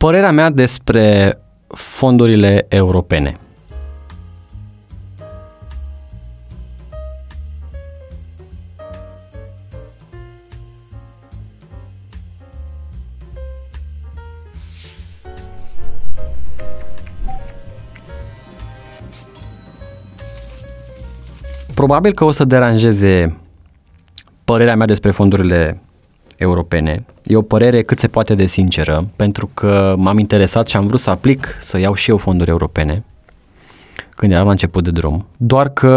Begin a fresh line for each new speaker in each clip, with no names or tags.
Părerea mea despre fondurile europene. Probabil că o să deranjeze părerea mea despre fondurile europene. E o părere cât se poate de sinceră, pentru că m-am interesat și am vrut să aplic să iau și eu fonduri europene când eram la început de drum. Doar că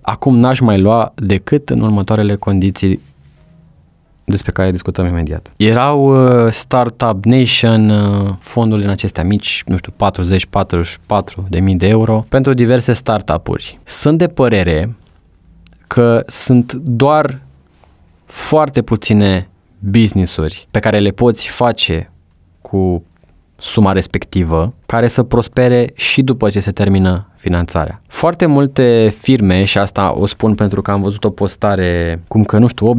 acum n-aș mai lua decât în următoarele condiții despre care discutăm imediat. Erau uh, Startup Nation, uh, fonduri din acestea mici, nu știu, 40-44 de mii de euro, pentru diverse startup-uri. Sunt de părere că sunt doar foarte puține business-uri pe care le poți face cu suma respectivă, care să prospere și după ce se termină finanțarea. Foarte multe firme, și asta o spun pentru că am văzut o postare, cum că nu știu,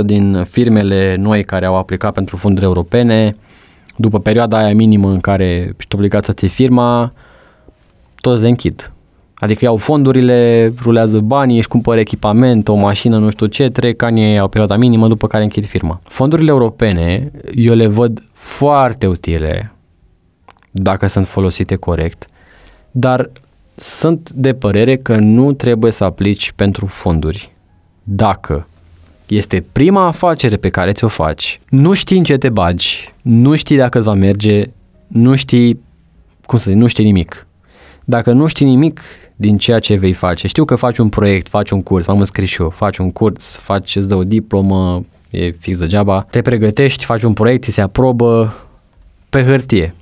80-90% din firmele noi care au aplicat pentru fonduri europene, după perioada aia minimă în care ești obligat să ții firma, toți le închid. Adică iau fondurile, rulează banii, își cumpără echipament, o mașină, nu știu ce, trec ani au perioada minimă, după care închid firma. Fondurile europene, eu le văd foarte utile dacă sunt folosite corect, dar sunt de părere că nu trebuie să aplici pentru fonduri dacă este prima afacere pe care ți-o faci, nu știi în ce te bagi, nu știi dacă îți va merge, nu știi, cum să zic, nu știi nimic dacă nu știi nimic din ceea ce vei face, știu că faci un proiect, faci un curs, am înscris și eu, faci un curs, faci, îți dă o diplomă, e fix degeaba, te pregătești, faci un proiect, ți se aprobă pe hârtie.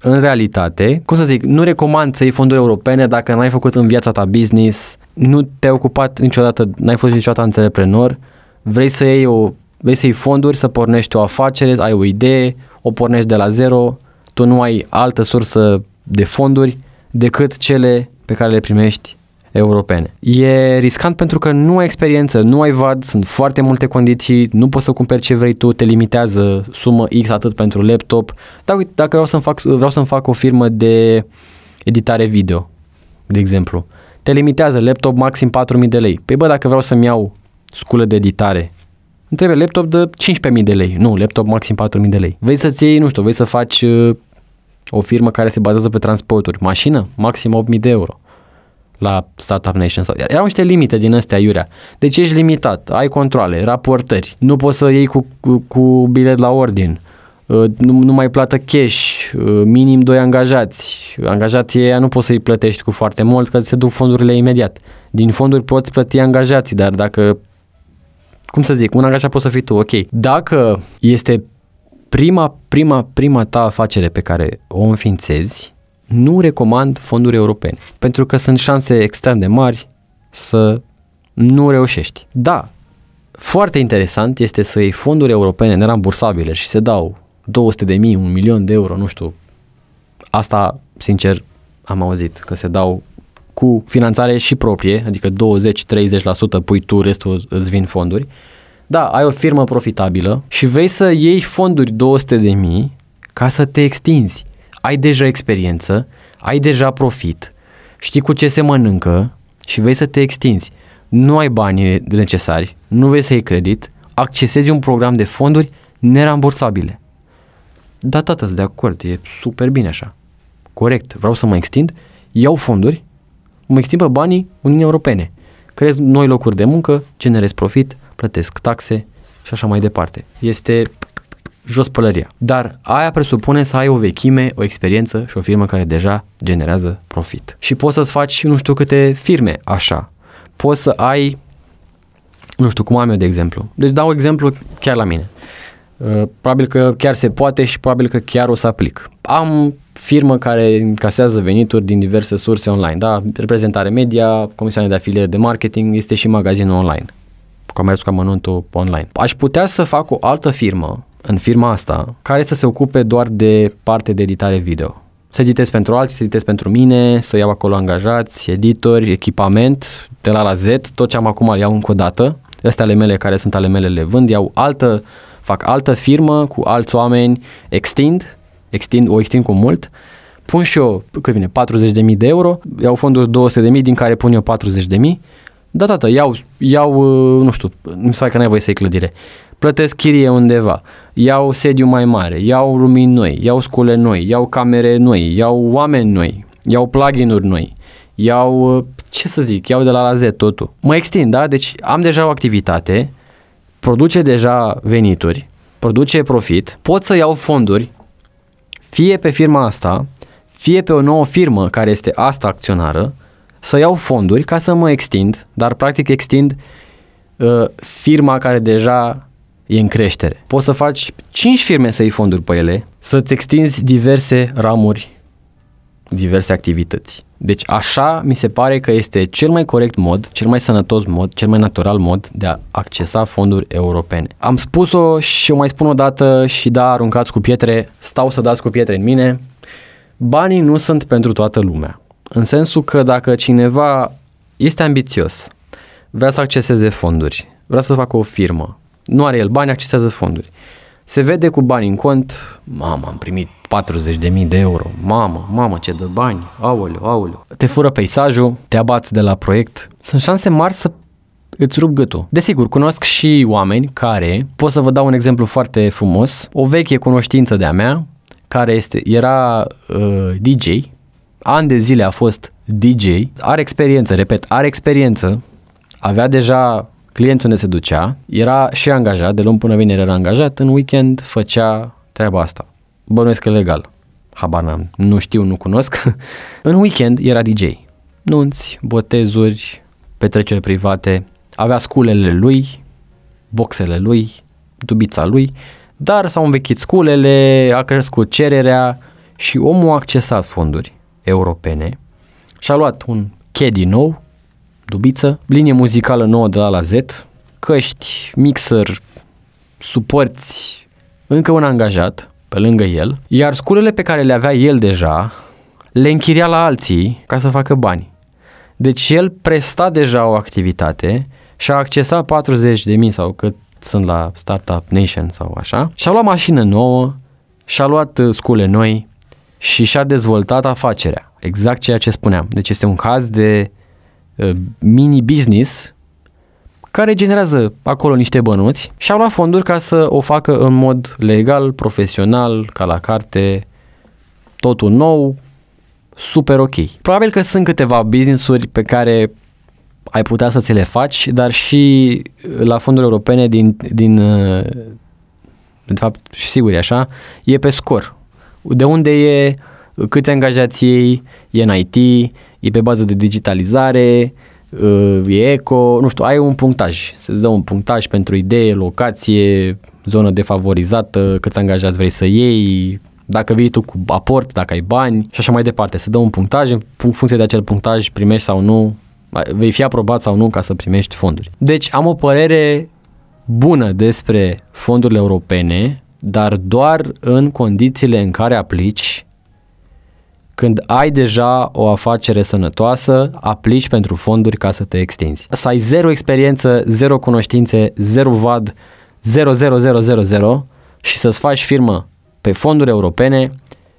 În realitate, cum să zic, nu recomand să iei fonduri europene dacă n-ai făcut în viața ta business, nu te-ai ocupat niciodată, n-ai fost niciodată antreprenor, vrei să iei o vrei să iei fonduri, să pornești o afacere, ai o idee, o pornești de la zero, tu nu ai altă sursă de fonduri, decât cele pe care le primești europene. E riscant pentru că nu ai experiență, nu ai VAD, sunt foarte multe condiții, nu poți să cumperi ce vrei tu, te limitează sumă X atât pentru laptop. Dar uite, dacă vreau să-mi fac, vreau să-mi fac o firmă de editare video, de exemplu, te limitează laptop maxim 4.000 de lei. Păi bă, dacă vreau să-mi iau sculă de editare, îmi trebuie laptop de 15.000 de lei, nu, laptop maxim 4.000 de lei. Vei să-ți iei, nu știu, vei să faci uh, o firmă care se bazează pe transporturi. Mașină, maxim 8.000 de euro la Startup Nation. Sau... Erau niște limite din astea, Iurea. Deci ești limitat, ai controle, raportări, nu poți să iei cu, cu, cu bilet la ordin, uh, nu, nu mai plată cash, uh, minim doi angajați. Angajații ei nu poți să-i plătești cu foarte mult, că se duc fondurile imediat. Din fonduri poți plăti angajații, dar dacă cum să zic, un angajat poți să fii tu, ok. Dacă este prima, prima, prima ta afacere pe care o înființezi, nu recomand fonduri europene, pentru că sunt șanse extrem de mari să nu reușești. Da, foarte interesant este să iei fonduri europene nerambursabile și se dau 200 de mii, un milion de euro, nu știu. Asta, sincer, am auzit că se dau cu finanțare și proprie, adică 20-30% pui tu, restul îți vin fonduri. Uh, da, ai o firmă profitabilă și vrei să iei fonduri 200 de mii ca să te extinzi. Ai deja experiență, ai deja profit, știi cu ce se mănâncă și vrei să te extinzi. Nu ai banii necesari, nu vrei să iei credit, accesezi un program de fonduri nerambursabile. Da, tată, de acord, e super bine așa. Corect, vreau să mă extind, iau fonduri, mă extind pe banii Uniunii Europene – creez noi locuri de muncă, generez profit, plătesc taxe și așa mai departe. Este jos pălăria. Dar aia presupune să ai o vechime, o experiență și o firmă care deja generează profit. Și poți să-ți faci nu știu câte firme așa. Poți să ai, nu știu cum am eu de exemplu. Deci dau exemplu chiar la mine. Uh, probabil că chiar se poate și probabil că chiar o să aplic. Am firmă care încasează venituri din diverse surse online, da? Reprezentare media, comisioane de afiliere de marketing, este și magazinul online, comerțul cu amănuntul online. Aș putea să fac o altă firmă în firma asta care să se ocupe doar de parte de editare video. Să editez pentru alții, să editez pentru mine, să iau acolo angajați, editori, echipament, de la la Z, tot ce am acum iau încă o dată. Astea ale mele care sunt ale mele le vând, iau altă fac altă firmă cu alți oameni, extind, extind o extind cu mult, pun și eu, cât vine, 40.000 de euro, iau fonduri 200.000, din care pun eu 40.000, da, tată, iau, iau, uh, nu știu, mi se pare că n-ai voie să-i clădire. Plătesc chirie undeva, iau sediu mai mare, iau lumini noi, iau scule noi, iau camere noi, iau oameni noi, iau plugin-uri noi, iau, uh, ce să zic, iau de la la Z totul. Mă extind, da? Deci am deja o activitate, produce deja venituri, produce profit, pot să iau fonduri fie pe firma asta, fie pe o nouă firmă care este asta acționară, să iau fonduri ca să mă extind, dar practic extind uh, firma care deja e în creștere. Poți să faci 5 firme să iei fonduri pe ele, să-ți extinzi diverse ramuri, diverse activități. Deci așa mi se pare că este cel mai corect mod, cel mai sănătos mod, cel mai natural mod de a accesa fonduri europene. Am spus-o și o mai spun o dată și da, aruncați cu pietre, stau să dați cu pietre în mine. Banii nu sunt pentru toată lumea. În sensul că dacă cineva este ambițios, vrea să acceseze fonduri, vrea să facă o firmă, nu are el bani, accesează fonduri se vede cu bani în cont, mama, am primit 40.000 de euro, mamă, mamă, ce de bani, aoleu, aoleu. Te fură peisajul, te abați de la proiect. Sunt șanse mari să îți rup gâtul. Desigur, cunosc și oameni care, pot să vă dau un exemplu foarte frumos, o veche cunoștință de-a mea, care este, era uh, DJ, ani de zile a fost DJ, are experiență, repet, are experiență, avea deja clienți unde se ducea, era și angajat, de luni până vineri era angajat, în weekend făcea treaba asta. Bănuiesc că legal. Habar n-am, nu știu, nu cunosc. în weekend era DJ. Nunți, botezuri, petreceri private, avea sculele lui, boxele lui, dubița lui, dar s-au învechit sculele, a crescut cererea și omul a accesat fonduri europene și a luat un chedi nou dubiță, linie muzicală nouă de la la Z, căști, mixer, suporți, încă un angajat pe lângă el, iar sculele pe care le avea el deja le închiria la alții ca să facă bani. Deci el presta deja o activitate și a accesat 40 de mii sau cât sunt la Startup Nation sau așa și-a luat mașină nouă, și-a luat uh, scule noi și și-a dezvoltat afacerea. Exact ceea ce spuneam. Deci este un caz de Uh, mini-business care generează acolo niște bănuți și au luat fonduri ca să o facă în mod legal, profesional, ca la carte, totul nou, super ok. Probabil că sunt câteva business-uri pe care ai putea să ți le faci, dar și la fonduri europene din, din uh, de fapt, și sigur e așa, e pe scor. De unde e câți angajați ei, e în IT, e pe bază de digitalizare, uh, e eco, nu știu, ai un punctaj, să-ți dă un punctaj pentru idee, locație, zonă defavorizată, câți angajați vrei să iei, dacă vii tu cu aport, dacă ai bani și așa mai departe. Să dă un punctaj, în funcție de acel punctaj primești sau nu, vei fi aprobat sau nu ca să primești fonduri. Deci am o părere bună despre fondurile europene, dar doar în condițiile în care aplici când ai deja o afacere sănătoasă, aplici pentru fonduri ca să te extinzi. Să ai zero experiență, zero cunoștințe, zero vad, zero și să-ți faci firmă pe fonduri europene,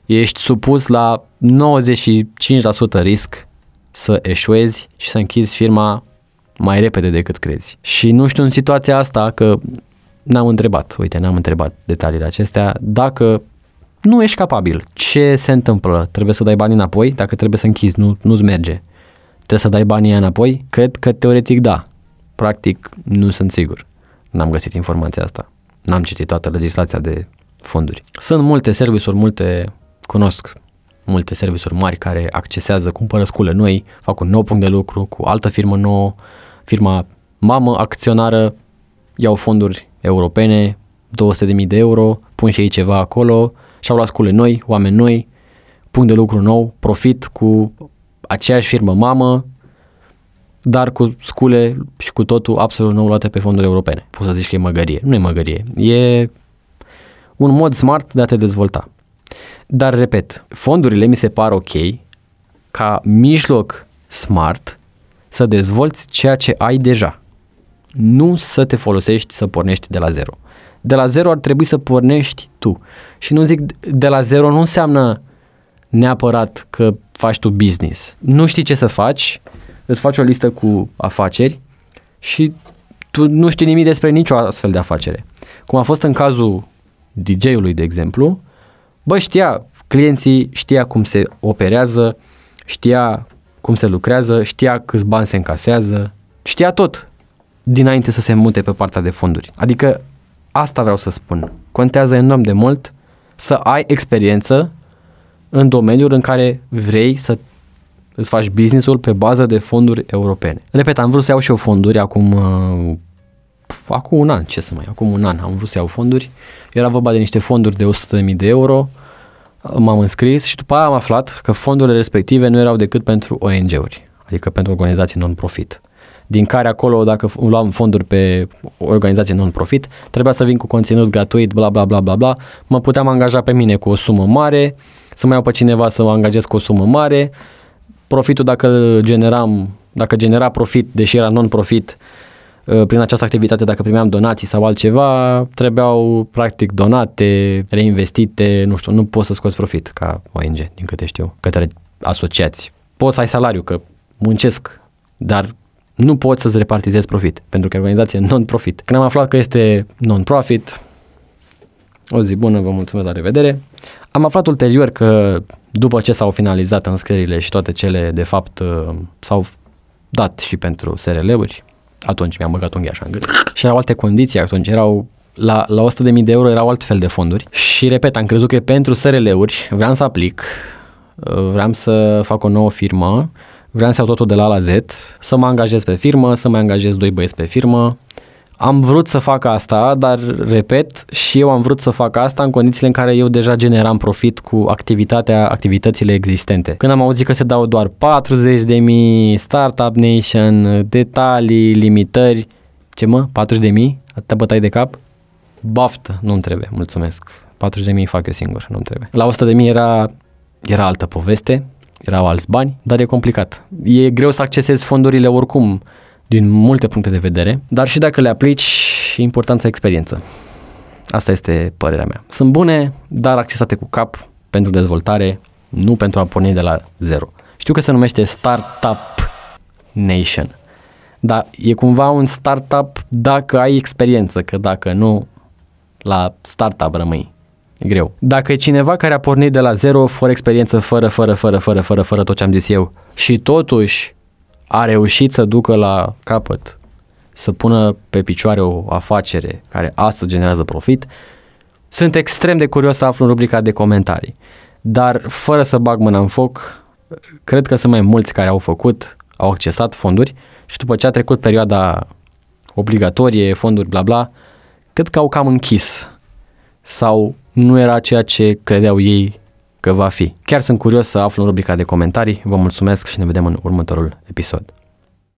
ești supus la 95% risc să eșuezi și să închizi firma mai repede decât crezi. Și nu știu în situația asta că n-am întrebat, uite, n-am întrebat detaliile acestea, dacă nu ești capabil. Ce se întâmplă? Trebuie să dai banii înapoi? Dacă trebuie să închizi, nu, nu-ți merge. Trebuie să dai banii înapoi? Cred că teoretic da. Practic, nu sunt sigur. N-am găsit informația asta. N-am citit toată legislația de fonduri. Sunt multe servisuri, multe cunosc multe servisuri mari care accesează, cumpără scule noi, fac un nou punct de lucru cu altă firmă nouă, firma mamă acționară, iau fonduri europene, 200.000 de euro, pun și ei ceva acolo, și-au luat scule noi, oameni noi, punct de lucru nou, profit cu aceeași firmă mamă, dar cu scule și cu totul absolut nou luate pe fonduri europene. Poți să zici că e măgărie. Nu e măgărie. E un mod smart de a te dezvolta. Dar, repet, fondurile mi se par ok ca mijloc smart să dezvolți ceea ce ai deja. Nu să te folosești să pornești de la zero. De la zero ar trebui să pornești tu. Și nu zic de la zero nu înseamnă neapărat că faci tu business. Nu știi ce să faci, îți faci o listă cu afaceri și tu nu știi nimic despre nicio astfel de afacere. Cum a fost în cazul DJ-ului, de exemplu, bă, știa clienții, știa cum se operează, știa cum se lucrează, știa câți bani se încasează, știa tot dinainte să se mute pe partea de fonduri. Adică Asta vreau să spun. Contează enorm de mult să ai experiență în domeniul în care vrei să îți faci business-ul pe bază de fonduri europene. Repet, am vrut să iau și eu fonduri acum uh, acum un an, ce să mai, acum un an am vrut să iau fonduri. Era vorba de niște fonduri de 100.000 de euro, m-am înscris și după aia am aflat că fondurile respective nu erau decât pentru ONG-uri, adică pentru organizații non-profit din care acolo, dacă luam fonduri pe organizație non-profit, trebuia să vin cu conținut gratuit, bla bla bla bla bla, mă puteam angaja pe mine cu o sumă mare, să mai iau pe cineva să mă angajez cu o sumă mare, profitul dacă îl generam, dacă genera profit, deși era non-profit, ă, prin această activitate, dacă primeam donații sau altceva, trebuiau practic donate, reinvestite, nu știu, nu poți să scoți profit ca ONG, din câte știu, către asociați. Poți să ai salariu, că muncesc, dar nu poți să-ți repartizezi profit, pentru că e organizație non-profit. Când am aflat că este non-profit, o zi bună, vă mulțumesc, la revedere. Am aflat ulterior că după ce s-au finalizat înscrierile și toate cele, de fapt, uh, s-au dat și pentru SRL-uri, atunci mi-am băgat unghia așa în gât. Și erau alte condiții atunci, erau la, la 100.000 de euro erau alt fel de fonduri și repet, am crezut că e pentru SRL-uri, vreau să aplic, uh, vreau să fac o nouă firmă vreau să iau totul de la A la Z, să mă angajez pe firmă, să mă angajez doi băieți pe firmă. Am vrut să fac asta, dar, repet, și eu am vrut să fac asta în condițiile în care eu deja generam profit cu activitatea, activitățile existente. Când am auzit că se dau doar 40 de mii, Startup Nation, detalii, limitări, ce mă, 40 de mii? Atâta bătai de cap? Baftă, nu-mi trebuie, mulțumesc. 40 de mii fac eu singur, nu-mi trebuie. La 100.000 de mii era, era altă poveste, erau alți bani, dar e complicat. E greu să accesezi fondurile oricum, din multe puncte de vedere, dar și dacă le aplici, importanța experiență. Asta este părerea mea. Sunt bune, dar accesate cu cap pentru dezvoltare, nu pentru a porni de la zero. Știu că se numește Startup Nation, dar e cumva un startup dacă ai experiență, că dacă nu, la startup rămâi greu. Dacă e cineva care a pornit de la zero, fără experiență, fără, fără, fără, fără, fără, fără tot ce am zis eu, și totuși a reușit să ducă la capăt, să pună pe picioare o afacere care astăzi generează profit, sunt extrem de curios să aflu în rubrica de comentarii. Dar fără să bag mâna în foc, cred că sunt mai mulți care au făcut, au accesat fonduri și după ce a trecut perioada obligatorie, fonduri, bla bla, cât că au cam închis sau nu era ceea ce credeau ei că va fi. Chiar sunt curios să aflu în rubrica de comentarii. Vă mulțumesc și ne vedem în următorul episod.